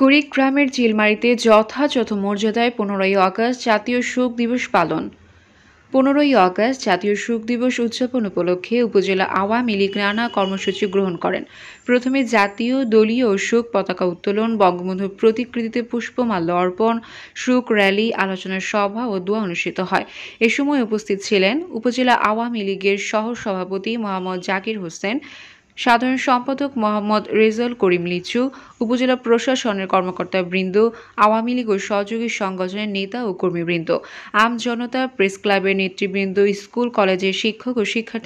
কুড়িগ্রামের চিলমারিতে যথাযথ মর্যাদায় পনেরোই আগস্ট জাতীয় শোক দিবস পালন পনেরোই আগস্ট জাতীয় শোক দিবস উদযাপন উপলক্ষে উপজেলা আওয়ামী লীগ নানা কর্মসূচি গ্রহণ করেন প্রথমে জাতীয় দলীয় শোক পতাকা উত্তোলন বঙ্গবন্ধুর প্রতিকৃতিতে পুষ্পমাল্য অর্পণ শোক র্যালি আলোচনা সভা ও দোয়া অনুষ্ঠিত হয় এ সময় উপস্থিত ছিলেন উপজেলা আওয়ামী লীগের সহ সভাপতি মোহাম্মদ জাকির হোসেন সাধারণ সম্পাদক মোহাম্মদ রেজাল করিম লিচু উপজেলা প্রশাসনের বৃন্দ আওয়ামী লীগ ও সহযোগী সংগঠনের নেতা ও কর্মীবৃন্দ আমজনতা প্রেস ক্লাবের নেতৃবৃন্দ স্কুল কলেজের শিক্ষক ও শিক্ষার্থী